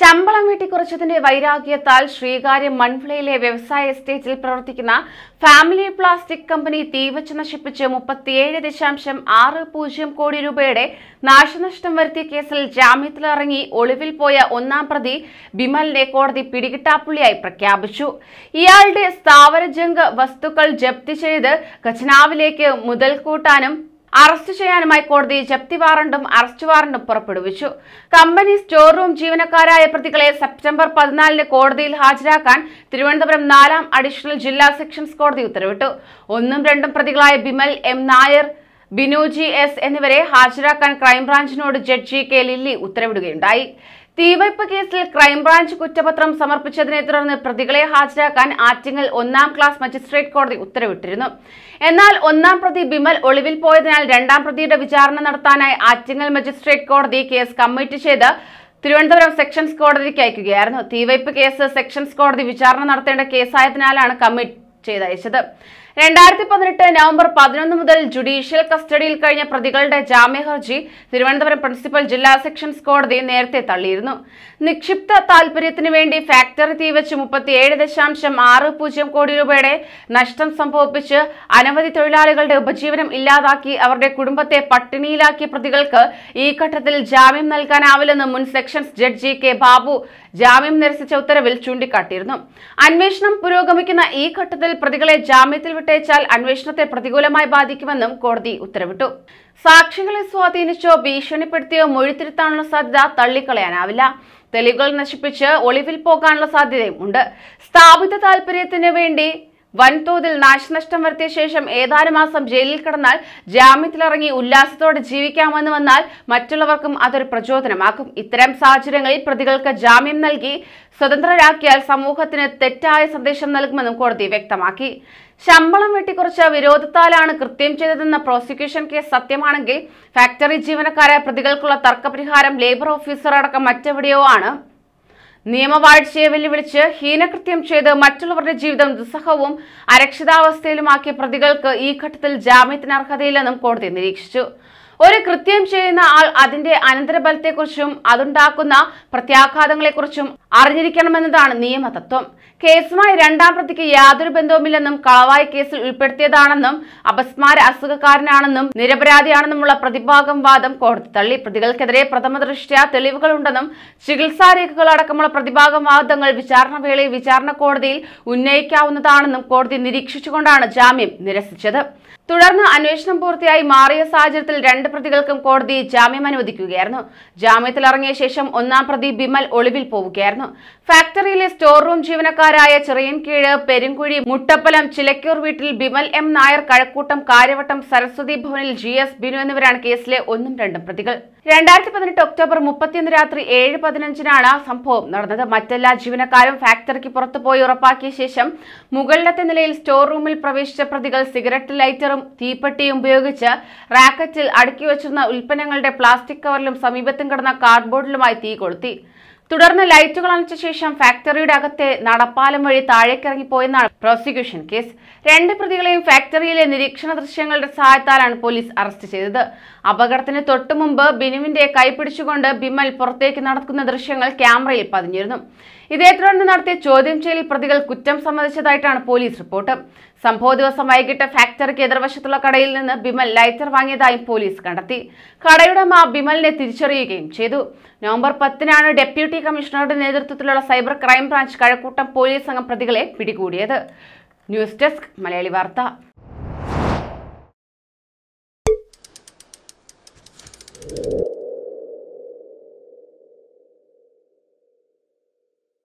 ശമ്പളം കുറച്ചതിന്റെ വൈരാഗ്യത്താൽ ശ്രീകാര്യം മൺവിളയിലെ വ്യവസായ എസ്റ്റേറ്റിൽ പ്രവർത്തിക്കുന്ന ഫാമിലി പ്ലാസ്റ്റിക് കമ്പനി തീവച്ച് നശിപ്പിച്ച് മുപ്പത്തിയേഴ് ദശാംശം ആറ് പൂജ്യം കോടി രൂപയുടെ നാശനഷ്ടം വരുത്തിയ കേസിൽ ജാമ്യത്തിലിറങ്ങി ഒളിവിൽ പോയ ഒന്നാം പ്രതി ബിമലിനെ കോടതി പിടികിട്ടാപ്പുള്ളിയായി പ്രഖ്യാപിച്ചു ഇയാളുടെ സ്ഥാവരജംഗ വസ്തുക്കൾ ജപ്തി ചെയ്ത് ഖജനാവിലേക്ക് മുതൽ കൂട്ടാനും അറസ്റ്റ് ചെയ്യാനുമായി കോടതി ജപ്തി വാറണ്ടും അറസ്റ്റ് വാറണ്ടും പുറപ്പെടുവിച്ചു കമ്പനി സ്റ്റോർ റൂം ജീവനക്കാരായ പ്രതികളെ സെപ്റ്റംബർ പതിനാലിന് കോടതിയിൽ ഹാജരാക്കാൻ തിരുവനന്തപുരം നാലാം അഡീഷണൽ ജില്ലാ സെക്ഷൻസ് കോടതി ഉത്തരവിട്ടു ഒന്നും രണ്ടും പ്രതികളായ ബിമൽ എം നായർ ബിനോജി എസ് എന്നിവരെ ഹാജരാക്കാൻ ക്രൈംബ്രാഞ്ചിനോട് ജഡ്ജി കെ ലില്ലി ഉത്തരവിടുകയുണ്ടായി തീവയ്പ് കേസിൽ ക്രൈംബ്രാഞ്ച് കുറ്റപത്രം സമർപ്പിച്ചതിനെ തുടർന്ന് പ്രതികളെ ഹാജരാക്കാൻ ആറ്റിങ്ങൽ ഒന്നാം ക്ലാസ് മജിസ്ട്രേറ്റ് കോടതി ഉത്തരവിട്ടിരുന്നു എന്നാൽ ഒന്നാം പ്രതി ബിമൽ ഒളിവിൽ പോയതിനാൽ രണ്ടാം പ്രതിയുടെ വിചാരണ നടത്താനായി ആറ്റിങ്ങൽ മജിസ്ട്രേറ്റ് കോടതി കേസ് കമ്മിറ്റ് ചെയ്ത് തിരുവനന്തപുരം സെക്ഷൻസ് കോടതിക്ക് അയക്കുകയായിരുന്നു തീവയ്പ് കേസ് സെക്ഷൻസ് കോടതി വിചാരണ നടത്തേണ്ട കേസായതിനാലാണ് കമ്മിറ്റ് ചെയ്തയച്ചത് രണ്ടായിരത്തി പതിനെട്ട് നവംബർ പതിനൊന്ന് മുതൽ ജുഡീഷ്യൽ കസ്റ്റഡിയിൽ കഴിഞ്ഞ പ്രതികളുടെ ജാമ്യഹർജി തിരുവനന്തപുരം പ്രിൻസിപ്പൽ ജില്ലാ സെക്ഷൻസ് കോടതി നേരത്തെ തള്ളിയിരുന്നു നിക്ഷിപ്ത താൽപര്യത്തിനു വേണ്ടി ഫാക്ടറി തീവച്ച് മുപ്പത്തിയേഴ് ദശാംശം ആറ് പൂജ്യം കോടി രൂപയുടെ നഷ്ടം സംഭവിപ്പിച്ച് അനവധി തൊഴിലാളികളുടെ ഉപജീവനം ഇല്ലാതാക്കി അവരുടെ കുടുംബത്തെ പട്ടിണിയിലാക്കിയ പ്രതികൾക്ക് ഈ ഘട്ടത്തിൽ ജാമ്യം നൽകാനാവില്ലെന്ന് മുൻ സെക്ഷൻസ് ജഡ്ജി കെ ബാബു ജാമ്യം നിരസിച്ച ഉത്തരവിൽ ചൂണ്ടിക്കാട്ടിയിരുന്നു അന്വേഷണം പുരോഗമിക്കുന്ന ഈ ഘട്ടത്തിൽ പ്രതികളെ ജാമ്യത്തിൽ വിട്ടേച്ചാൽ അന്വേഷണത്തെ പ്രതികൂലമായി ബാധിക്കുമെന്നും കോടതി ഉത്തരവിട്ടു സാക്ഷികളെ സ്വാധീനിച്ചോ ഭീഷണിപ്പെടുത്തിയോ മൊഴിത്തിരുത്താനുള്ള സാധ്യത തള്ളിക്കളയാനാവില്ല തെളിവുകൾ നശിപ്പിച്ച് ഒളിവിൽ പോകാനുള്ള സാധ്യതയും ഉണ്ട് സ്ഥാപിത താൽപര്യത്തിന് വേണ്ടി വൻതോതിൽ നാശനഷ്ടം വരുത്തിയ ശേഷം ഏതാനും മാസം ജയിലിൽ കിടന്നാൽ ജാമ്യത്തിലിറങ്ങി ഉല്ലാസത്തോടെ ജീവിക്കാമെന്ന് വന്നാൽ മറ്റുള്ളവർക്കും അതൊരു പ്രചോദനമാകും ഇത്തരം സാഹചര്യങ്ങളിൽ പ്രതികൾക്ക് ജാമ്യം നൽകി സ്വതന്ത്രരാക്കിയാൽ സമൂഹത്തിന് തെറ്റായ സന്ദേശം നൽകുമെന്നും കോടതി വ്യക്തമാക്കി ശമ്പളം വെട്ടിക്കുറിച്ച് വിരോധത്താലാണ് കൃത്യം ചെയ്തതെന്ന പ്രോസിക്യൂഷൻ കേസ് സത്യമാണെങ്കിൽ ഫാക്ടറി ജീവനക്കാരായ പ്രതികൾക്കുള്ള തർക്കപരിഹാരം ലേബർ ഓഫീസർ അടക്കം മറ്റെവിടെയോ ആണ് നിയമവാഴ്ചയെ വെല്ലുവിളിച്ച് ഹീനകൃത്യം ചെയ്ത് മറ്റുള്ളവരുടെ ജീവിതം ദുസ്സഹവും അരക്ഷിതാവസ്ഥയിലുമാക്കിയ പ്രതികൾക്ക് ഈ ഘട്ടത്തിൽ ജാമ്യത്തിന് അർഹതയില്ലെന്നും കോടതി നിരീക്ഷിച്ചു ഒരു കൃത്യം ചെയ്യുന്ന ആൾ അതിന്റെ അനന്തരഫലത്തെക്കുറിച്ചും അതുണ്ടാക്കുന്ന പ്രത്യാഘാതങ്ങളെക്കുറിച്ചും അറിഞ്ഞിരിക്കണമെന്നതാണ് നിയമതത്വം കേസുമായി രണ്ടാം പ്രതിക്ക് യാതൊരു ബന്ധവുമില്ലെന്നും കളവായ കേസിൽ ഉൾപ്പെടുത്തിയതാണെന്നും അപസ്മാര അസുഖക്കാരനാണെന്നും നിരപരാധിയാണെന്നുമുള്ള പ്രതിഭാഗം വാദം കോടതി തള്ളി പ്രതികൾക്കെതിരെ പ്രഥമ ദൃഷ്ട്യാ തെളിവുകളുണ്ടെന്നും ചികിത്സാരേഖകൾ അടക്കമുള്ള പ്രതിഭാഗം വാദങ്ങൾ വിചാരണ വേളയിൽ വിചാരണ കോടതിയിൽ ഉന്നയിക്കാവുന്നതാണെന്നും കോടതി നിരീക്ഷിച്ചുകൊണ്ടാണ് ജാമ്യം നിരസിച്ചത് തുടർന്ന് അന്വേഷണം പൂർത്തിയായി മാറിയ സാഹചര്യത്തിൽ രണ്ട് രണ്ട് പ്രതികൾക്കും കോടതി ജാമ്യം അനുവദിക്കുകയായിരുന്നു ജാമ്യത്തിൽ ഇറങ്ങിയ ശേഷം ഒന്നാം പ്രതി ബിമൽ ഒളിവിൽ പോവുകയായിരുന്നു ഫാക്ടറിയിലെ സ്റ്റോർ റൂം ജീവനക്കാരായ ചെറിയൻകീഴ് പെരുംകുഴി മുട്ടപ്പലം ചിലക്കൂർ വീട്ടിൽ ബിമൽ എം നായർ കഴക്കൂട്ടം കാര്യവട്ടം സരസ്വതി ഭവനിൽ ജി എസ് ബിനു എന്നിവരാണ് കേസിലെ ഒന്നും രണ്ടും പ്രതികൾ രണ്ടായിരത്തി പതിനെട്ട് ഒക്ടോബർ മുപ്പത്തിയൊന്ന് രാത്രി ഏഴ് പതിനഞ്ചിനാണ് സംഭവം നടന്നത് മറ്റെല്ലാ ജീവനക്കാരും ഫാക്ടറിക്ക് പുറത്തു പോയി ഉറപ്പാക്കിയ ശേഷം മുകളിലത്തെ നിലയിൽ സ്റ്റോർ റൂമിൽ പ്രവേശിച്ച പ്രതികൾ സിഗരറ്റ് ലൈറ്ററും തീപ്പെട്ടിയും ഉപയോഗിച്ച് റാക്കറ്റിൽ അടുക്കി വച്ചിരുന്ന ഉൽപ്പന്നങ്ങളുടെ പ്ലാസ്റ്റിക് കവറിലും സമീപത്തും കിടന്ന കാർഡ്ബോർഡിലുമായി തീ കൊളുത്തി തുടർന്ന് ലൈറ്റുകൾ അണച്ച ശേഷം ഫാക്ടറിയുടെ അകത്തെ നടപ്പാലം വഴി താഴേക്കിറങ്ങിപ്പോയെന്നാണ് പ്രോസിക്യൂഷൻ കേസ് രണ്ട് പ്രതികളെയും ഫാക്ടറിയിലെ നിരീക്ഷണ ദൃശ്യങ്ങളുടെ സഹായത്താലാണ് പോലീസ് അറസ്റ്റ് ചെയ്തത് അപകടത്തിന് തൊട്ടുമുമ്പ് ബിനുവിന്റെ കൈപിടിച്ചുകൊണ്ട് ബിമൽ പുറത്തേക്ക് നടക്കുന്ന ദൃശ്യങ്ങൾ ക്യാമറയിൽ പതിഞ്ഞിരുന്നു ഇതേ തുടർന്ന് നടത്തിയ ചോദ്യം ചെയ്യലിൽ പ്രതികൾ കുറ്റം സമ്മതിച്ചതായിട്ടാണ് പോലീസ് റിപ്പോർട്ട് സംഭവ ദിവസം വൈകിട്ട് ഫാക്ടറിക്ക് എതിർവശത്തുള്ള കടയിൽ നിന്ന് ബിമൽ ലൈറ്റർ വാങ്ങിയതായും പോലീസ് കണ്ടെത്തി കടയുടെ മാ ബിമലിനെ തിരിച്ചറിയുകയും ചെയ്തു നവംബർ പത്തിനാണ് ഡെപ്യൂട്ടി കമ്മീഷണറുടെ നേതൃത്വത്തിലുള്ള cyber crime branch Kazhakkoottam police സംഘം പ്രതികളെ പിടികൂടിയത് ന്യൂസ് ഡെസ്ക് മലയാളി വാർത്ത